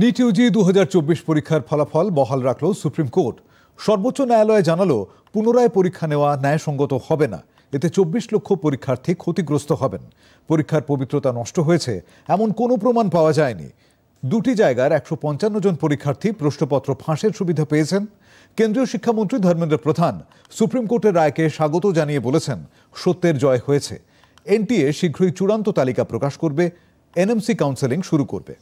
NEET Yuji দু পরীক্ষার ফলাফল বহাল রাখল সুপ্রিম কোর্ট সর্বোচ্চ ন্যায়ালয়ে জানালো পুনরায় পরীক্ষা নেওয়া ন্যায়সঙ্গত হবে না এতে চব্বিশ লক্ষ পরীক্ষার্থী ক্ষতিগ্রস্ত হবেন পরীক্ষার পবিত্রতা নষ্ট হয়েছে এমন কোনো প্রমাণ পাওয়া যায়নি দুটি জায়গার একশো পঞ্চান্ন জন পরীক্ষার্থী প্রশ্নপত্র ফাঁসের সুবিধা পেয়েছেন কেন্দ্রীয় শিক্ষামন্ত্রী ধর্মেন্দ্র প্রধান সুপ্রিম কোর্টের রায়কে স্বাগত জানিয়ে বলেছেন সত্যের জয় হয়েছে এনটিএ শীঘ্রই চূড়ান্ত তালিকা প্রকাশ করবে এনএমসি কাউন্সেলিং শুরু করবে